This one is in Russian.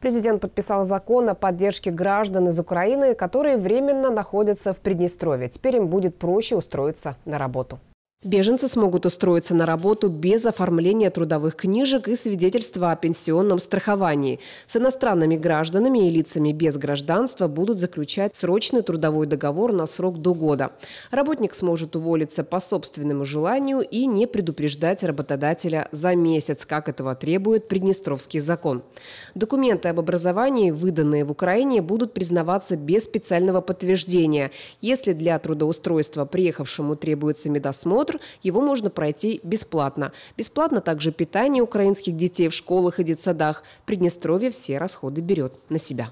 Президент подписал закон о поддержке граждан из Украины, которые временно находятся в Приднестровье. Теперь им будет проще устроиться на работу. Беженцы смогут устроиться на работу без оформления трудовых книжек и свидетельства о пенсионном страховании. С иностранными гражданами и лицами без гражданства будут заключать срочный трудовой договор на срок до года. Работник сможет уволиться по собственному желанию и не предупреждать работодателя за месяц, как этого требует Приднестровский закон. Документы об образовании, выданные в Украине, будут признаваться без специального подтверждения. Если для трудоустройства приехавшему требуется медосмотр, осмотр, его можно пройти бесплатно. Бесплатно также питание украинских детей в школах и детсадах. Приднестровье все расходы берет на себя.